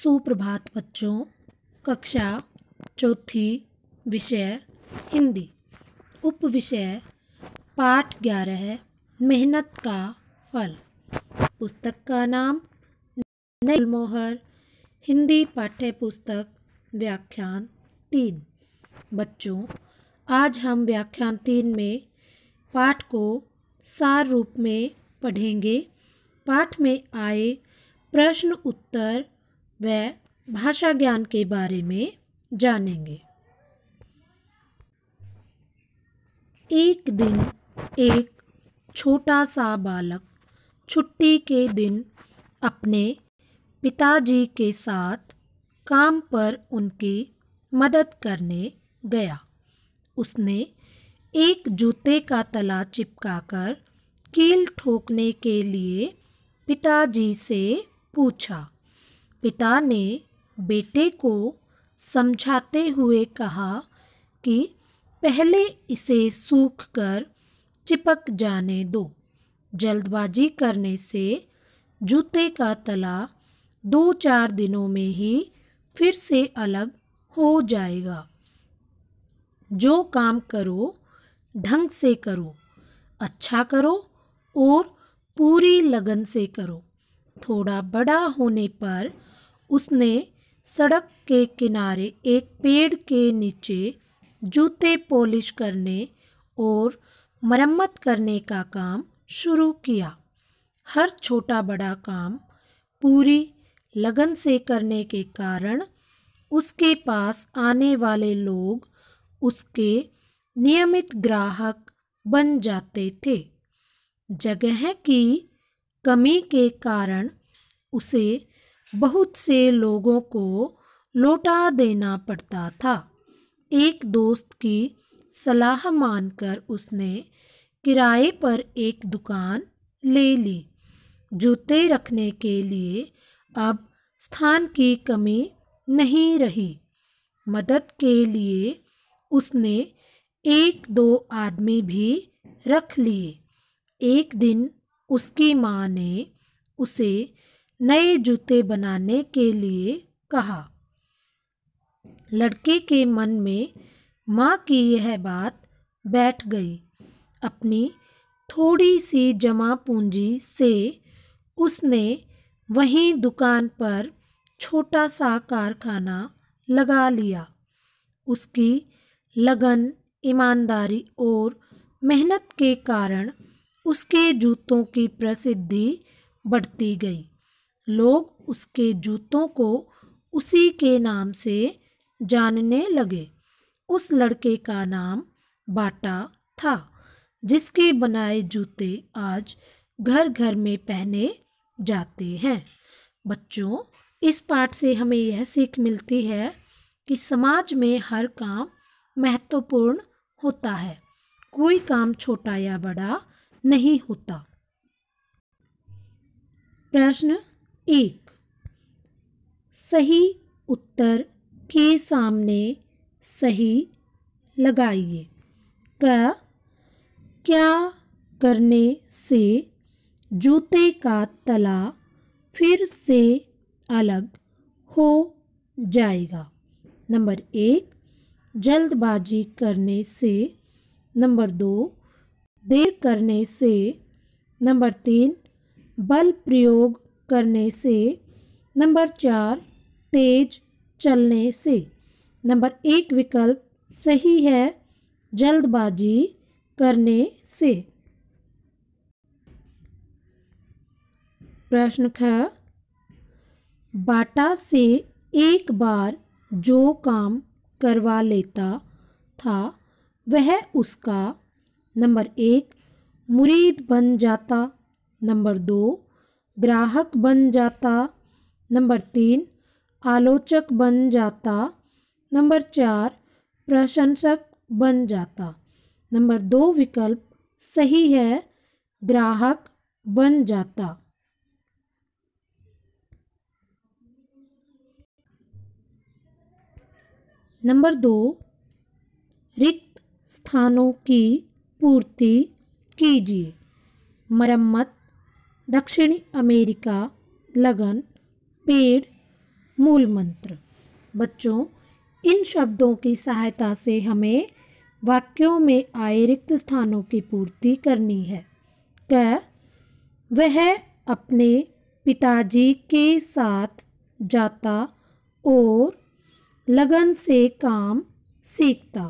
सुप्रभात बच्चों कक्षा चौथी विषय हिंदी उप विषय पाठ ग्यारह मेहनत का फल पुस्तक का नाम मोहर हिंदी पाठ्य पुस्तक व्याख्यान तीन बच्चों आज हम व्याख्यान तीन में पाठ को सार रूप में पढ़ेंगे पाठ में आए प्रश्न उत्तर व भाषा ज्ञान के बारे में जानेंगे एक दिन एक छोटा सा बालक छुट्टी के दिन अपने पिताजी के साथ काम पर उनकी मदद करने गया उसने एक जूते का तला चिपकाकर कील ठोकने के लिए पिताजी से पूछा पिता ने बेटे को समझाते हुए कहा कि पहले इसे सूख कर चिपक जाने दो जल्दबाजी करने से जूते का तला दो चार दिनों में ही फिर से अलग हो जाएगा जो काम करो ढंग से करो अच्छा करो और पूरी लगन से करो थोड़ा बड़ा होने पर उसने सड़क के किनारे एक पेड़ के नीचे जूते पॉलिश करने और मरम्मत करने का काम शुरू किया हर छोटा बड़ा काम पूरी लगन से करने के कारण उसके पास आने वाले लोग उसके नियमित ग्राहक बन जाते थे जगह की कमी के कारण उसे बहुत से लोगों को लौटा देना पड़ता था एक दोस्त की सलाह मानकर उसने किराए पर एक दुकान ले ली जूते रखने के लिए अब स्थान की कमी नहीं रही मदद के लिए उसने एक दो आदमी भी रख लिए एक दिन उसकी माँ ने उसे नए जूते बनाने के लिए कहा लड़के के मन में माँ की यह बात बैठ गई अपनी थोड़ी सी जमा पूंजी से उसने वहीं दुकान पर छोटा सा कारखाना लगा लिया उसकी लगन ईमानदारी और मेहनत के कारण उसके जूतों की प्रसिद्धि बढ़ती गई लोग उसके जूतों को उसी के नाम से जानने लगे उस लड़के का नाम बाटा था जिसके बनाए जूते आज घर घर में पहने जाते हैं बच्चों इस पाठ से हमें यह सीख मिलती है कि समाज में हर काम महत्वपूर्ण होता है कोई काम छोटा या बड़ा नहीं होता प्रश्न एक सही उत्तर के सामने सही लगाइए क क्या करने से जूते का तला फिर से अलग हो जाएगा नंबर एक जल्दबाजी करने से नंबर दो देर करने से नंबर तीन बल प्रयोग करने से नंबर चार तेज चलने से नंबर एक विकल्प सही है जल्दबाजी करने से प्रश्न ख बाटा से एक बार जो काम करवा लेता था वह उसका नंबर एक मुरीद बन जाता नंबर दो ग्राहक बन जाता नंबर तीन आलोचक बन जाता नंबर चार प्रशंसक बन जाता नंबर दो विकल्प सही है ग्राहक बन जाता नंबर दो रिक्त स्थानों की पूर्ति कीजिए मरम्मत दक्षिणी अमेरिका लगन पेड़ मूल मंत्र बच्चों इन शब्दों की सहायता से हमें वाक्यों में आए रिक्त स्थानों की पूर्ति करनी है क वह अपने पिताजी के साथ जाता और लगन से काम सीखता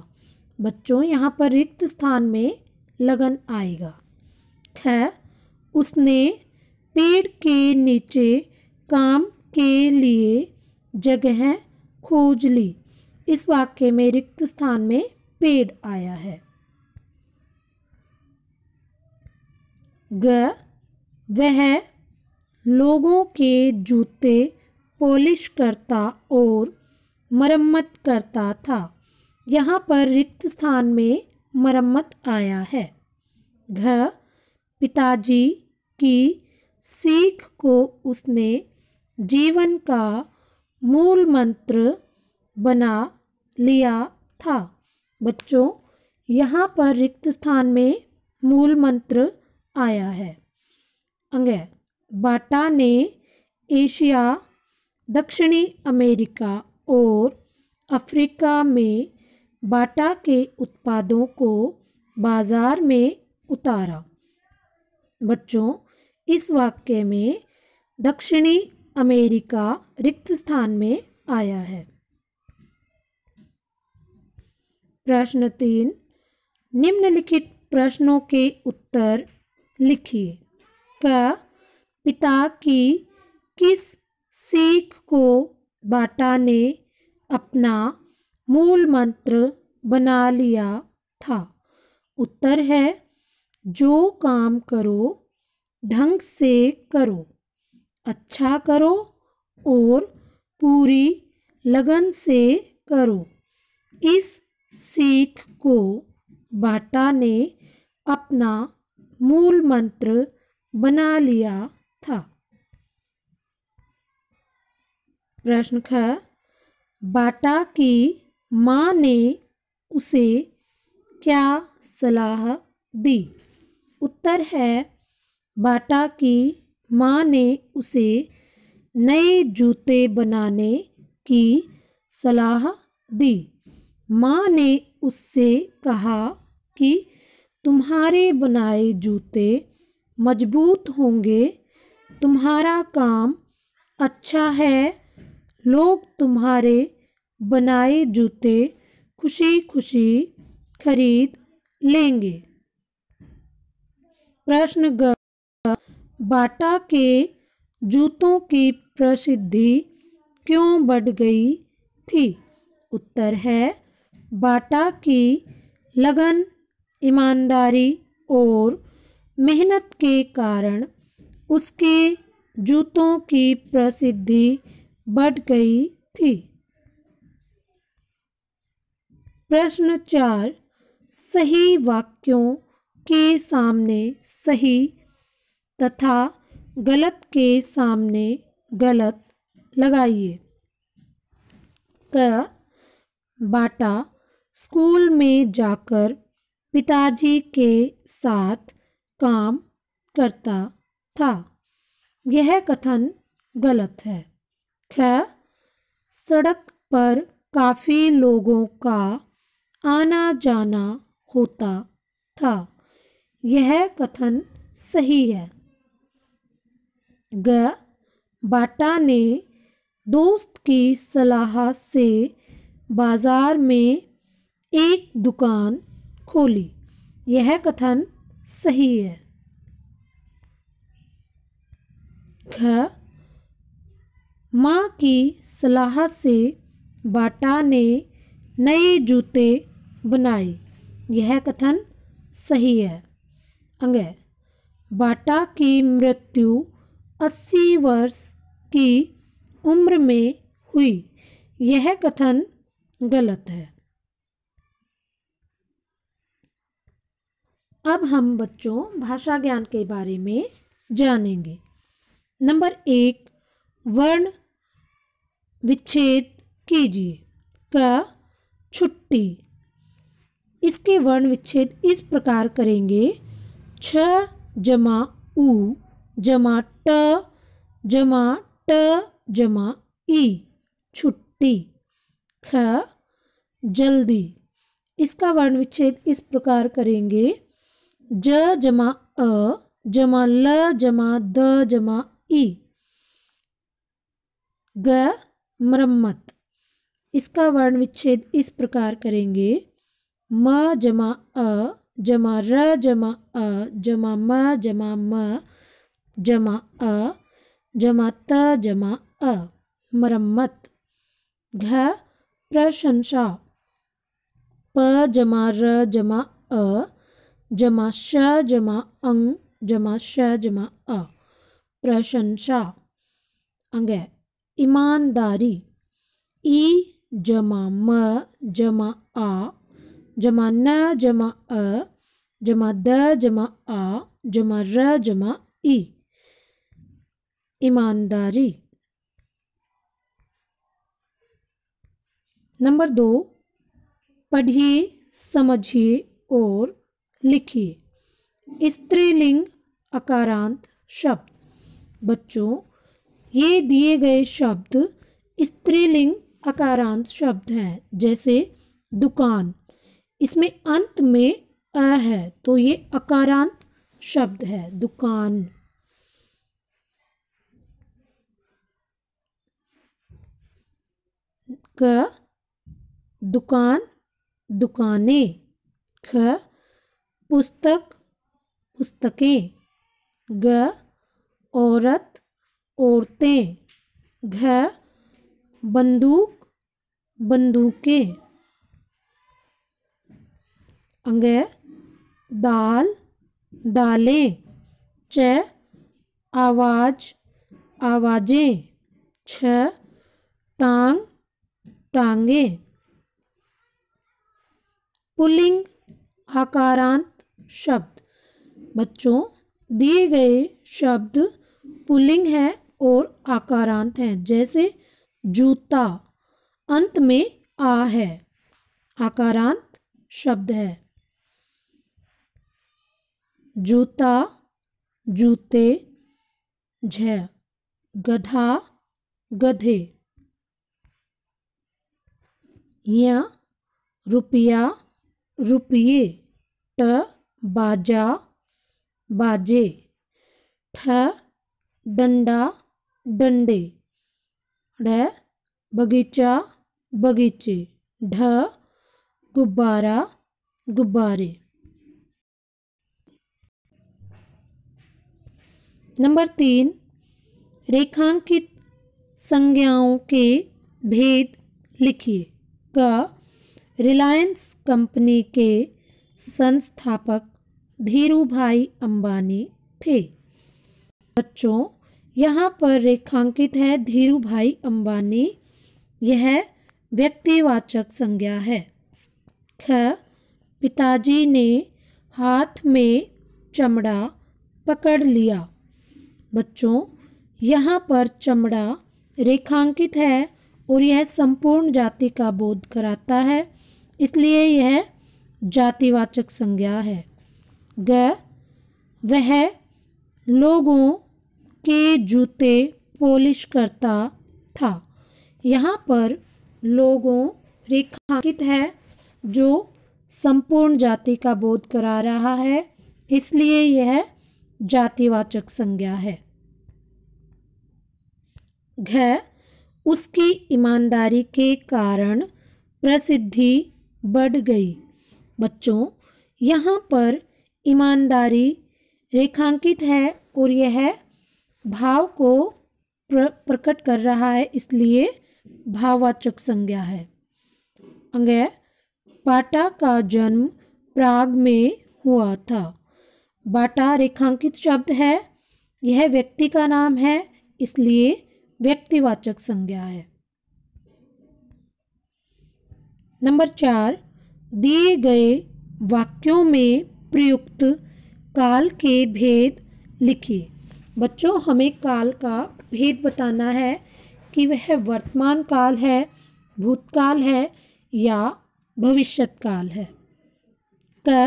बच्चों यहाँ पर रिक्त स्थान में लगन आएगा ख उसने पेड़ के नीचे काम के लिए जगह खोज ली इस वाक्य में रिक्त स्थान में पेड़ आया है ग वह लोगों के जूते पॉलिश करता और मरम्मत करता था यहाँ पर रिक्त स्थान में मरम्मत आया है घ पिताजी की सीख को उसने जीवन का मूल मंत्र बना लिया था बच्चों यहाँ पर रिक्त स्थान में मूल मंत्र आया है अंग बाटा ने एशिया दक्षिणी अमेरिका और अफ्रीका में बाटा के उत्पादों को बाज़ार में उतारा बच्चों इस वाक्य में दक्षिणी अमेरिका रिक्त स्थान में आया है प्रश्न तीन निम्नलिखित प्रश्नों के उत्तर लिखिए क पिता की किस सीख को बाटा ने अपना मूल मंत्र बना लिया था उत्तर है जो काम करो ढंग से करो अच्छा करो और पूरी लगन से करो इस सीख को बाटा ने अपना मूल मंत्र बना लिया था प्रश्न ख बाटा की माँ ने उसे क्या सलाह दी उत्तर है बाटा की माँ ने उसे नए जूते बनाने की सलाह दी माँ ने उससे कहा कि तुम्हारे बनाए जूते मजबूत होंगे तुम्हारा काम अच्छा है लोग तुम्हारे बनाए जूते खुशी खुशी खरीद लेंगे प्रश्न ग बाटा के जूतों की प्रसिद्धि क्यों बढ़ गई थी उत्तर है बाटा की लगन ईमानदारी और मेहनत के कारण उसके जूतों की प्रसिद्धि बढ़ गई थी प्रश्न चार सही वाक्यों के सामने सही तथा गलत के सामने गलत लगाइए क बाटा स्कूल में जाकर पिताजी के साथ काम करता था यह कथन गलत है ख सड़क पर काफ़ी लोगों का आना जाना होता था यह कथन सही है ग बाटा ने दोस्त की सलाह से बाजार में एक दुकान खोली यह कथन सही है घ माँ की सलाह से बाटा ने नए जूते बनाए यह कथन सही है अंग बाटा की मृत्यु अस्सी वर्ष की उम्र में हुई यह कथन गलत है अब हम बच्चों भाषा ज्ञान के बारे में जानेंगे नंबर एक वर्ण विच्छेद कीजिए का छुट्टी इसके वर्ण विच्छेद इस प्रकार करेंगे छ जमा ऊ जमा ट जमा ट जमा ई छुट्टी ख जल्दी इसका वर्ण विच्छेद इस प्रकार करेंगे ज जमा अ जमा ल जमा द जमा ई ग मरम्मत इसका वर्ण विच्छेद इस प्रकार करेंगे म जमा अ जमा र जमा अ जमा म जमा म जमा अ त जमा अ मरम्मत घ प्रशंसा प जमा र जमा अ जमा श जमा अंग जमा श जमा अ प्रशंसा अंग ईमानदारी ई जमा म जमा आ जमा न जमा अ जमा द जमा आ जमा र जमा ई ईमानदारी नंबर दो पढ़िए समझिए और लिखिए स्त्रीलिंग अकारांत शब्द बच्चों ये दिए गए शब्द स्त्रीलिंग अकारांत शब्द हैं जैसे दुकान इसमें अंत में अ है तो ये अकारांत शब्द है दुकान क दुकान दुकाने ख पुस्तक पुस्तकें ग औरत औरतें घ बंदूक बंदूकें अंग दाल दालें च आवाज आवाजें छ टांग टांगे पुलिंग आकारांत शब्द बच्चों दिए गए शब्द पुलिंग है और आकारांत है जैसे जूता अंत में आ है आकारांत शब्द है जूता जूते झ गधा गधे य रुपया रुपये ट बाजा बाजे ठ डंडा डंडे ड बगीचा बगीचे ढ गुब्बारा गुब्बारे नंबर तीन रेखांकित संज्ञाओं के भेद लिखिए का रिलायंस कंपनी के संस्थापक धीरू भाई अम्बानी थे बच्चों यहाँ पर रेखांकित है धीरू भाई अम्बानी यह व्यक्तिवाचक संज्ञा है ख पिताजी ने हाथ में चमड़ा पकड़ लिया बच्चों यहाँ पर चमड़ा रेखांकित है और यह संपूर्ण जाति का बोध कराता है इसलिए यह जातिवाचक संज्ञा है ग वह लोगों के जूते पॉलिश करता था यहाँ पर लोगों रेखांकित है जो संपूर्ण जाति का बोध करा रहा है इसलिए यह जातिवाचक संज्ञा है घ उसकी ईमानदारी के कारण प्रसिद्धि बढ़ गई बच्चों यहाँ पर ईमानदारी रेखांकित है और यह भाव को प्रकट कर रहा है इसलिए भाववाचक संज्ञा है अंग बाटा का जन्म प्राग में हुआ था बाटा रेखांकित शब्द है यह व्यक्ति का नाम है इसलिए व्यक्तिवाचक संज्ञा है नंबर चार दिए गए वाक्यों में प्रयुक्त काल के भेद लिखिए बच्चों हमें काल का भेद बताना है कि वह वर्तमान काल है भूतकाल है या भविष्यत काल है क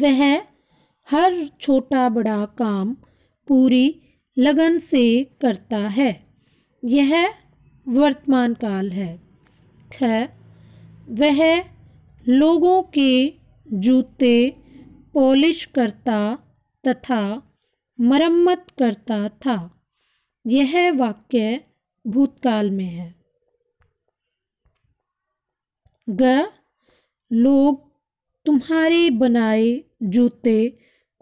वह हर छोटा बड़ा काम पूरी लगन से करता है यह वर्तमान काल है ख वह लोगों के जूते पॉलिश करता तथा मरम्मत करता था यह वाक्य भूतकाल में है ग लोग तुम्हारे बनाए जूते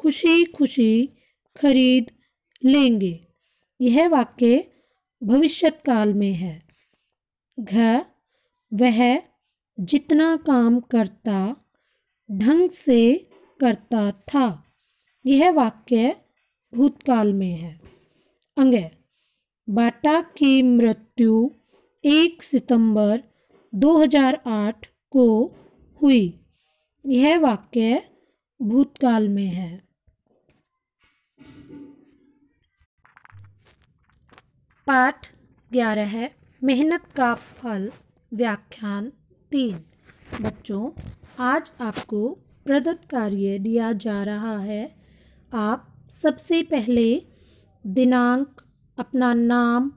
खुशी खुशी खरीद लेंगे यह वाक्य भविष्य काल में है घ वह जितना काम करता ढंग से करता था यह वाक्य भूतकाल में है अंग बाटा की मृत्यु एक सितंबर 2008 को हुई यह वाक्य भूतकाल में है पाठ ग्यारह है मेहनत का फल व्याख्यान तीन बच्चों आज आपको प्रदत्त कार्य दिया जा रहा है आप सबसे पहले दिनांक अपना नाम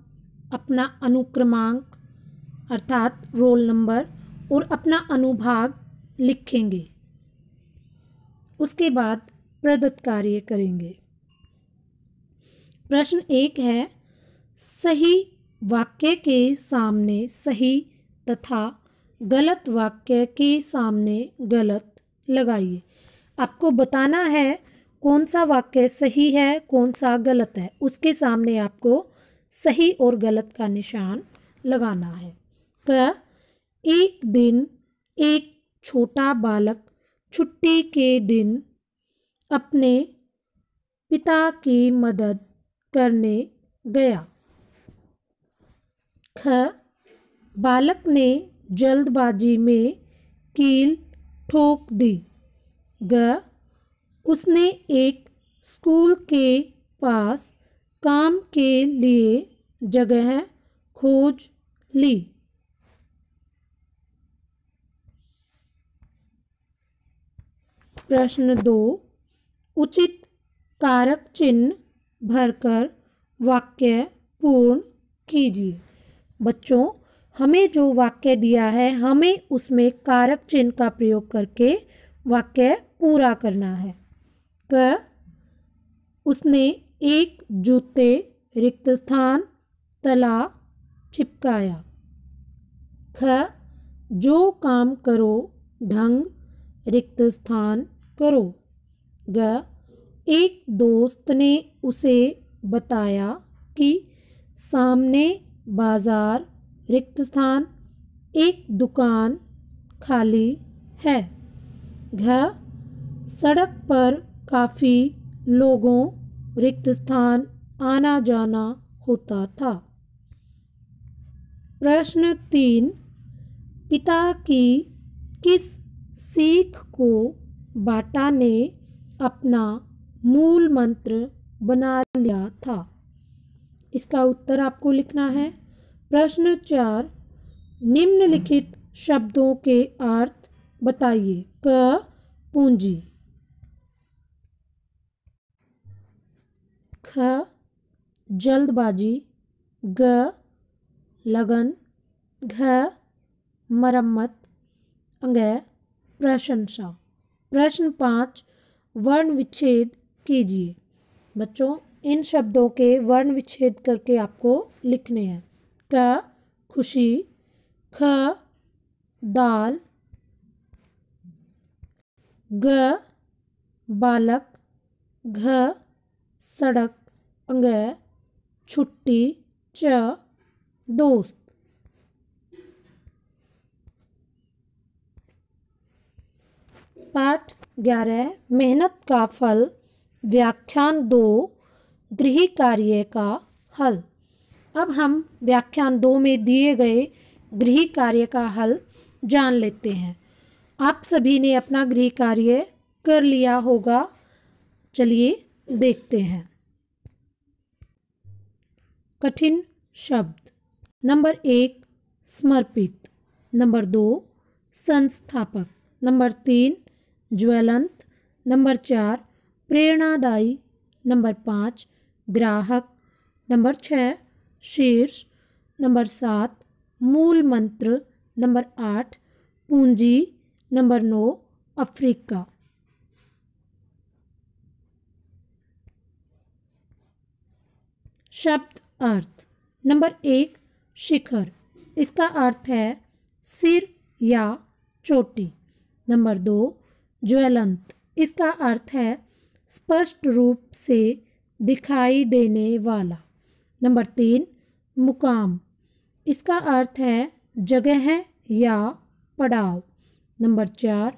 अपना अनुक्रमांक अर्थात रोल नंबर और अपना अनुभाग लिखेंगे उसके बाद प्रदत्त कार्य करेंगे प्रश्न एक है सही वाक्य के सामने सही तथा गलत वाक्य के सामने गलत लगाइए आपको बताना है कौन सा वाक्य सही है कौन सा गलत है उसके सामने आपको सही और गलत का निशान लगाना है क एक दिन एक छोटा बालक छुट्टी के दिन अपने पिता की मदद करने गया ख बालक ने जल्दबाजी में कील ठोक दी ग उसने एक स्कूल के पास काम के लिए जगह खोज ली प्रश्न दो उचित कारक चिन्ह भरकर वाक्य पूर्ण कीजिए बच्चों हमें जो वाक्य दिया है हमें उसमें कारक चिन्ह का प्रयोग करके वाक्य पूरा करना है क उसने एक जूते रिक्त स्थान तला चिपकाया ख जो काम करो ढंग रिक्त स्थान करो ग एक दोस्त ने उसे बताया कि सामने बाज़ार रिक्त स्थान एक दुकान खाली है घ सड़क पर काफ़ी लोगों रिक्त स्थान आना जाना होता था प्रश्न तीन पिता की किस सीख को बाटा ने अपना मूल मंत्र बना लिया था इसका उत्तर आपको लिखना है प्रश्न चार निम्नलिखित शब्दों के अर्थ बताइए क पूंजी ख जल्दबाजी ग लगन घ मरम्मत अंग प्रशंसा प्रश्न पाँच वर्ण विच्छेद कीजिए बच्चों इन शब्दों के वर्ण विच्छेद करके आपको लिखने हैं क खुशी ख दाल ग बालक घ सड़क अंग छुट्टी च दोस्त पाठ ग्यारह मेहनत का फल व्याख्यान दो गृह कार्य का हल अब हम व्याख्यान दो में दिए गए गृह कार्य का हल जान लेते हैं आप सभी ने अपना गृह कार्य कर लिया होगा चलिए देखते हैं कठिन शब्द नंबर एक समर्पित नंबर दो संस्थापक नंबर तीन ज्वलंत नंबर चार प्रेरणादायी नंबर पाँच ग्राहक नंबर छः शीर्ष नंबर सात मूल मंत्र नंबर आठ पूंजी नंबर नौ अफ्रीका शब्द अर्थ नंबर एक शिखर इसका अर्थ है सिर या चोटी नंबर दो ज्वलंत इसका अर्थ है स्पष्ट रूप से दिखाई देने वाला नंबर तीन मुकाम इसका अर्थ है जगह या पड़ाव नंबर चार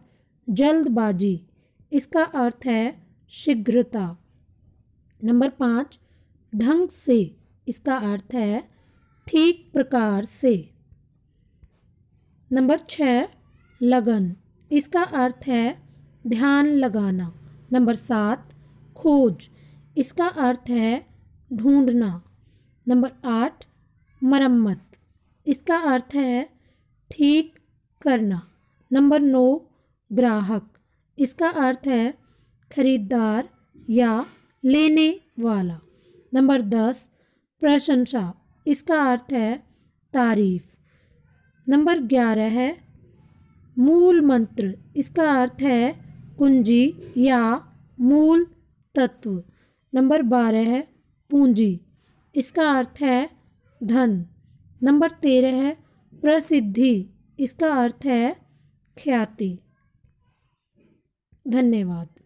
जल्दबाजी इसका अर्थ है शीघ्रता नंबर पाँच ढंग से इसका अर्थ है ठीक प्रकार से नंबर छः लगन इसका अर्थ है ध्यान लगाना नंबर सात खोज इसका अर्थ है ढूंढना नंबर आठ मरम्मत इसका अर्थ है ठीक करना नंबर नौ ग्राहक इसका अर्थ है खरीदार या लेने वाला नंबर दस प्रशंसा इसका अर्थ है तारीफ नंबर ग्यारह है मूल मंत्र इसका अर्थ है कुंजी या मूल तत्व नंबर बारह है पूंजी इसका अर्थ है धन नंबर तेरह है प्रसिद्धि इसका अर्थ है ख्याति धन्यवाद